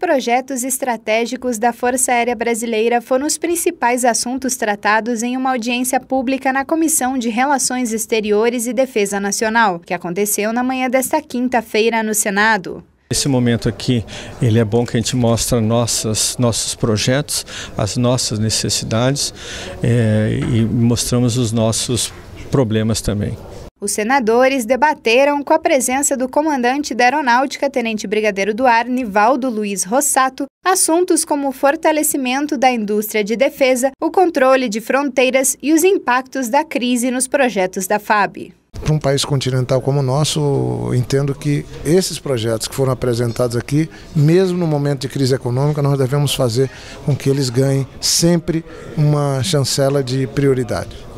projetos estratégicos da Força Aérea Brasileira foram os principais assuntos tratados em uma audiência pública na Comissão de Relações Exteriores e Defesa Nacional, que aconteceu na manhã desta quinta-feira no Senado. Esse momento aqui, ele é bom que a gente mostra nossas, nossos projetos, as nossas necessidades é, e mostramos os nossos problemas também. Os senadores debateram com a presença do comandante da Aeronáutica, Tenente Brigadeiro do Ar, Nivaldo Luiz Rossato, assuntos como o fortalecimento da indústria de defesa, o controle de fronteiras e os impactos da crise nos projetos da FAB. Para um país continental como o nosso, entendo que esses projetos que foram apresentados aqui, mesmo no momento de crise econômica, nós devemos fazer com que eles ganhem sempre uma chancela de prioridade.